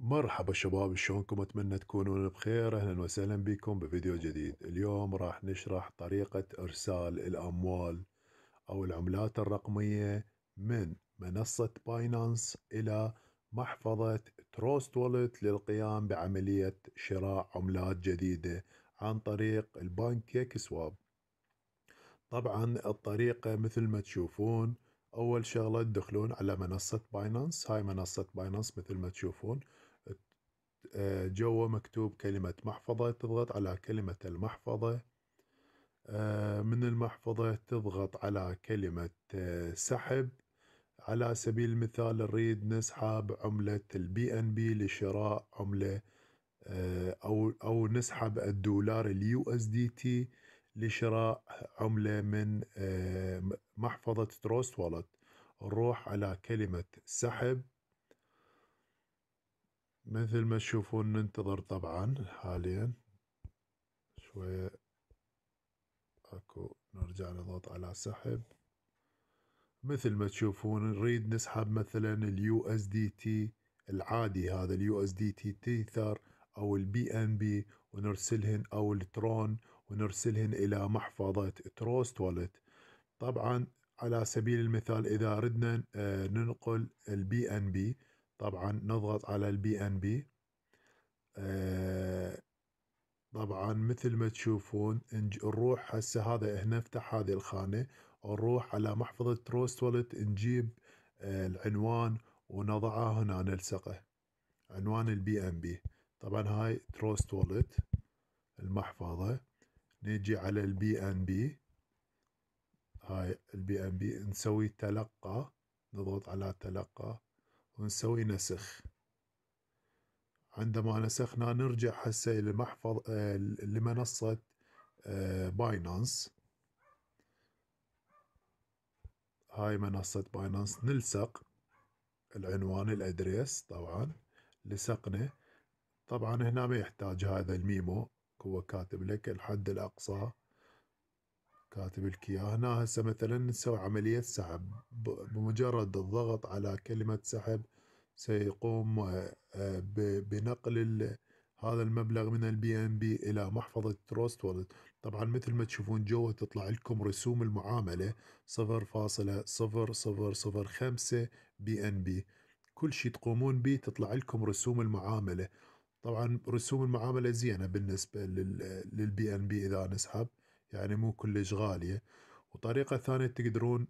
مرحبا شباب شلونكم اتمنى تكونون بخير اهلا وسهلا بكم بفيديو جديد اليوم راح نشرح طريقة ارسال الاموال او العملات الرقمية من منصة باينانس الى محفظة تروست وولت للقيام بعملية شراء عملات جديدة عن طريق البنك كيك سواب طبعا الطريقة مثل ما تشوفون اول شغلة تدخلون على منصة باينانس هاي منصة باينانس مثل ما تشوفون آه، جوا مكتوب كلمة محفظة تضغط على كلمة المحفظة آه، من المحفظة تضغط على كلمة آه، سحب على سبيل المثال نريد نسحب عملة البي ان بي لشراء عملة او او نسحب الدولار اليو اس دي تي لشراء عملة من محفظة تروست والت نروح على كلمة سحب مثل ما تشوفون ننتظر طبعا حاليا شوية اكو نرجع نضغط على سحب مثل ما تشوفون نريد نسحب مثلا اليو اس دي تي العادي هذا اليو اس دي تي تيثر او البي ان بي ونرسلهن او الترون ونرسلهن الى محفظة تروست والت طبعا على سبيل المثال اذا ردنا آه، ننقل البي ان بي طبعا نضغط على البي ان آه، بي طبعا مثل ما تشوفون نروح هسه هذا هنا افتح هذه الخانة نروح على محفظة تروست والت نجيب آه، العنوان ونضعه هنا نلصقه عنوان البي ان بي طبعا هاي تروست والت المحفظة نجي على البي ان بي هاي البي ان بي نسوي تلقى نضغط على تلقى ونسوي نسخ عندما نسخنا نرجع هسه الى محفظ آه، لمنصه باينانس آه، هاي منصه باينانس نلصق العنوان الادريس طبعا لصقنا طبعا هنا ما يحتاج هذا الميمو هو كاتب لك الحد الاقصى كاتب لك هنا هسه مثلا نسوي عمليه سحب بمجرد الضغط على كلمه سحب سيقوم آه، بنقل هذا المبلغ من البي ان بي الى محفظه تروست وولت طبعا مثل ما تشوفون جوا تطلع لكم رسوم المعامله صفر صفر صفر فاصلة خمسة بي ان بي كل شيء تقومون به تطلع لكم رسوم المعامله طبعا رسوم المعامله زينه بالنسبه للبي ان بي اذا نسحب يعني مو كلش غالية وطريقة ثانية تقدرون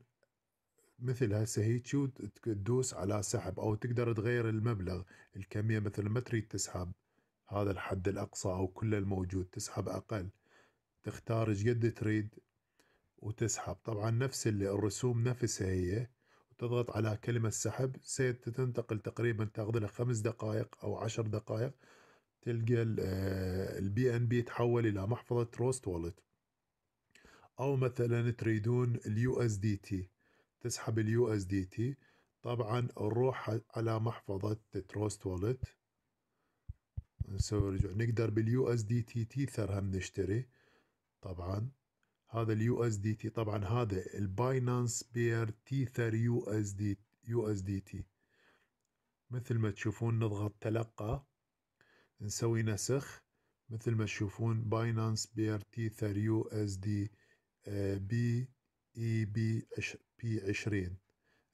مثل هسه هيك تدوس على سحب او تقدر تغير المبلغ الكمية مثل ما تريد تسحب هذا الحد الاقصى او كل الموجود تسحب اقل تختار شقد تريد وتسحب طبعا نفس الرسوم نفسها هي وتضغط على كلمة سحب ستنتقل تقريبا تاخذ لها خمس دقائق او عشر دقائق تلقى آه، البي ان بي تحول الى محفظة روست وولت او مثلا تريدون اليو اس دي تي تسحب اليو اس دي تي طبعا نروح على محفظة تروست والت نسوي رجوع نقدر باليو اس دي تي تيثر هم نشتري طبعا هذا اليو اس دي تي طبعا هذا الباينانس بير تيثر يو اس دي يو اس دي تي مثل ما تشوفون نضغط تلقى نسوي نسخ مثل ما تشوفون باينانس بير تيثر يو اس دي تي آه، بي اي بي بي 20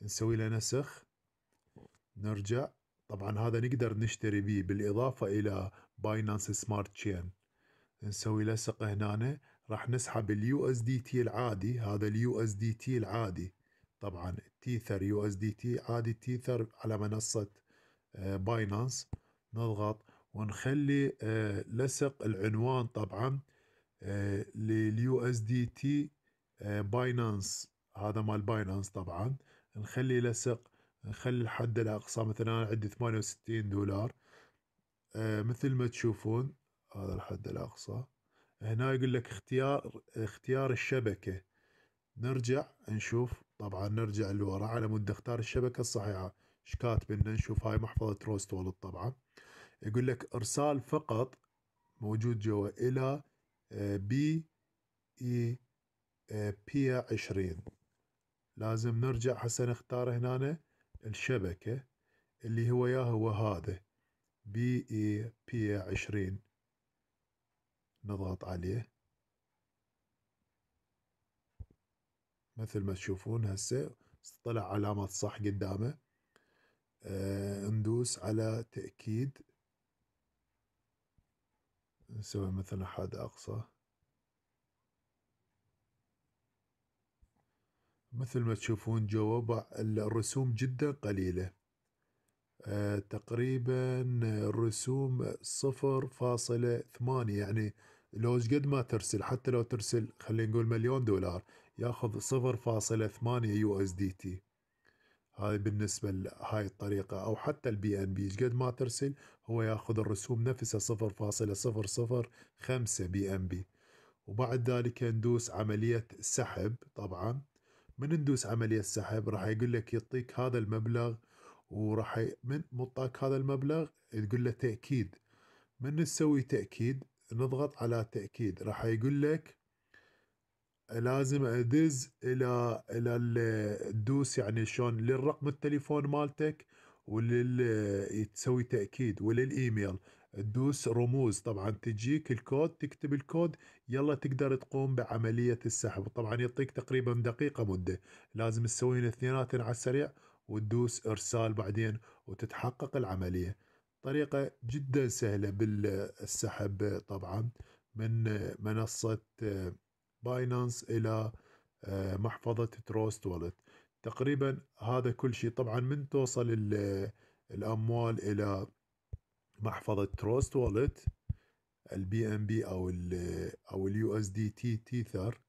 نسوي له نسخ نرجع طبعا هذا نقدر نشتري بيه بالاضافه الى باينانس سمارت تشين نسوي لصقه هنا راح نسحب اليو اس دي تي العادي هذا اليو اس دي تي العادي طبعا تيثر يو اس دي تي عادي تيثر على منصه باينانس آه، نضغط ونخلي آه، لصق العنوان طبعا لليو اس دي تي باينانس هذا مال باينانس طبعا نخلي لصق نخلي الحد الاقصى مثلا انا عندي 68 دولار آه، مثل ما تشوفون هذا الحد الاقصى هنا يقول لك اختيار اختيار الشبكه نرجع نشوف طبعا نرجع لورا على مود اختار الشبكه الصحيحه ايش كاتب لنا نشوف هاي محفظه روست طبعا يقول لك ارسال فقط موجود جوا الى بي اي بيا عشرين لازم نرجع هسه نختار هنا الشبكة اللي هو يا هو هذا بي اي بيا عشرين نضغط عليه مثل ما تشوفون هسه طلع علامة صح قدامه آه ندوس على تأكيد نسوي مثلا حد أقصى مثل ما تشوفون جوا الرسوم جدا قليلة آه، تقريبا الرسوم صفر فاصلة ثمانية يعني لو قد ما ترسل حتى لو ترسل خلينا نقول مليون دولار ياخذ صفر فاصلة ثمانية يو اس دي تي هاي بالنسبة لهاي الطريقة أو حتى البي إن بي قد ما ترسل هو يأخذ الرسوم نفسها صفر فاصلة صفر صفر خمسة بي إن بي وبعد ذلك ندوس عملية سحب طبعا من ندوس عملية سحب راح يقول لك يعطيك هذا المبلغ وراح ي... من مطاك هذا المبلغ تقول له تأكيد من نسوي تأكيد نضغط على تأكيد راح يقول لك لازم ادز الى الى الدوس يعني شلون للرقم التليفون مالتك ولل تسوي تاكيد وللايميل تدوس رموز طبعا تجيك الكود تكتب الكود يلا تقدر تقوم بعمليه السحب طبعا يعطيك تقريبا دقيقه مده لازم تسوين اثنينات على السريع وتدوس ارسال بعدين وتتحقق العمليه طريقه جدا سهله بالسحب طبعا من منصه باينانس الى آه، محفظه تروست والت تقريبا هذا كل شيء طبعا من توصل آه، الاموال الى محفظه تروست والت البي ام بي او الـ آه، او اليو اس دي تي تيثر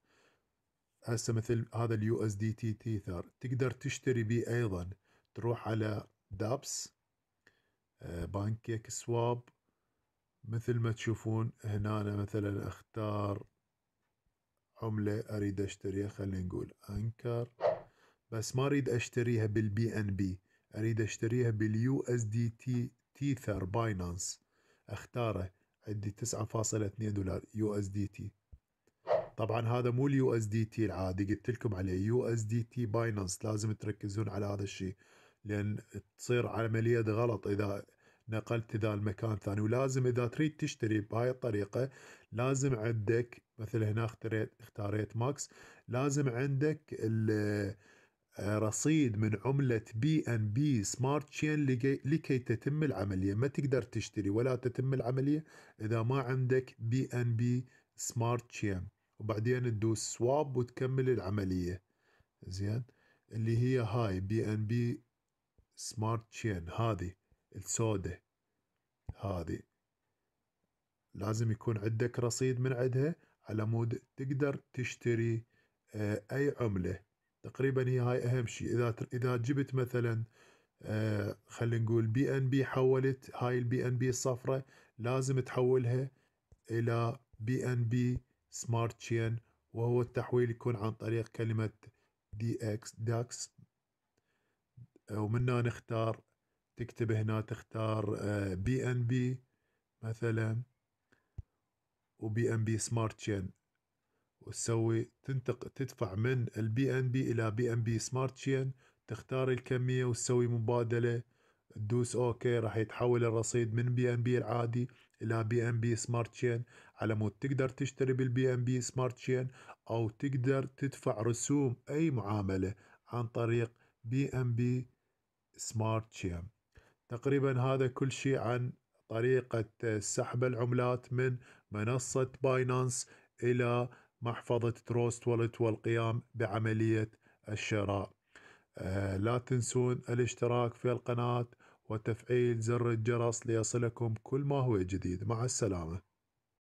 هسه مثل هذا اليو اس دي تي تيثر تقدر تشتري بيه ايضا تروح على دابس بانكيك سواب مثل ما تشوفون هنا أنا مثلا اختار عملة أريد أشتريها خلينا نقول أنكر بس ما أريد أشتريها بالبي أن بي أريد أشتريها باليو أس دي تي تيثر باينانس أختاره عندي 9.2 دولار يو أس دي تي طبعا هذا مو اليو اس دي تي العادي قلت لكم عليه يو اس دي تي باينانس لازم تركزون على هذا الشيء لان تصير عمليه غلط اذا نقلت ذا المكان ثاني ولازم اذا تريد تشتري بهاي الطريقه لازم عندك مثل هنا اختريت اختاريت ماكس لازم عندك آه، رصيد من عملة بي ان بي سمارت تشين لكي تتم العملية ما تقدر تشتري ولا تتم العملية إذا ما عندك بي ان بي سمارت تشين وبعدين تدوس سواب وتكمل العملية زين اللي هي هاي بي ان بي سمارت تشين هذه السودة هذه لازم يكون عندك رصيد من عندها على مود تقدر تشتري آه، اي عمله تقريبا هي هاي اهم شيء اذا اذا جبت مثلا آه، خلينا نقول بي ان بي حولت هاي البي ان بي الصفراء لازم تحولها الى بي ان بي سمارت تشين وهو التحويل يكون عن طريق كلمه دي اكس داكس ومنها نختار تكتب هنا تختار آه، بي ان بي مثلا وبي ام بي سمارت تشين وتسوي تنتق تدفع من البي ان بي الى بي ام بي سمارت تشين تختار الكميه وتسوي مبادله تدوس اوكي راح يتحول الرصيد من بي ام بي العادي الى بي ام بي سمارت تشين على مود تقدر تشتري بالبي ام بي سمارت تشين او تقدر تدفع رسوم اي معامله عن طريق بي ام بي سمارت تشين تقريبا هذا كل شيء عن طريقة سحب العملات من منصة باينانس إلى محفظة تروست والت والقيام بعملية الشراء آه، لا تنسون الاشتراك في القناة وتفعيل زر الجرس ليصلكم كل ما هو جديد مع السلامة